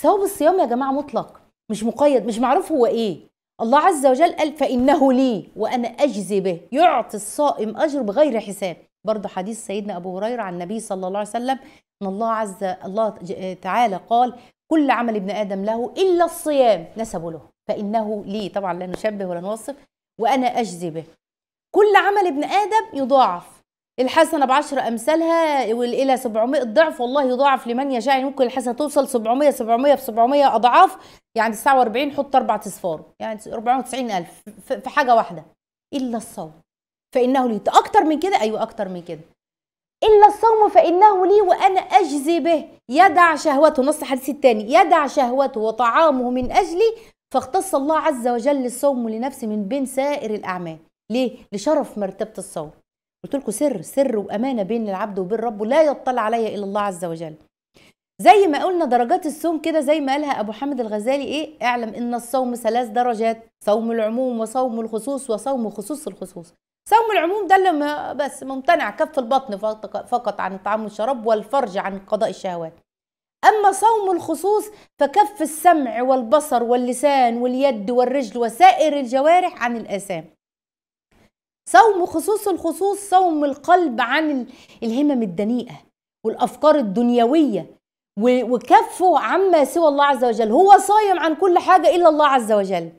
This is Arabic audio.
ثواب الصيام يا جماعه مطلق مش مقيد مش معروف هو ايه الله عز وجل قال فانه لي وانا اجزي به يعطي الصائم اجر بغير حساب برضه حديث سيدنا ابو هريره عن النبي صلى الله عليه وسلم ان الله عز الله تعالى قال كل عمل ابن ادم له الا الصيام نسبه له فانه لي طبعا لا نشبه ولا نوصف وانا اجزي به كل عمل ابن ادم يضاعف الحسنة بعشر أمثالها والإلى 700 ضعف والله يضاعف لمن يشاء يعني ممكن الحسنة توصل 700 700 في 700 أضعاف يعني 49 حط أربع أصفار يعني 490 ألف في حاجة واحدة إلا الصوم فإنه لي أكتر من كده أيوة أكتر من كده إلا الصوم فإنه لي وأنا أجزي به يدع شهوته نص الحديث الثاني يدع شهوته وطعامه من أجلي فاختص الله عز وجل الصوم لنفسه من بين سائر الأعمال ليه؟ لشرف مرتبة الصوم قلت لكم سر سر وامانه بين العبد وبين ربه لا يطلع علي الا الله عز وجل زي ما قلنا درجات الصوم كده زي ما قالها ابو حامد الغزالي ايه اعلم ان الصوم ثلاث درجات صوم العموم وصوم الخصوص وصوم خصوص الخصوص صوم العموم ده اللي بس ممتنع كف البطن فقط عن الطعام والشراب والفرج عن قضاء الشهوات أما صوم الخصوص فكف السمع والبصر واللسان واليد والرجل وسائر الجوارح عن الآثام صوم خصوص الخصوص صوم القلب عن الهمم الدنيئة والأفكار الدنيوية وكفه عما سوى الله عز وجل هو صايم عن كل حاجة إلا الله عز وجل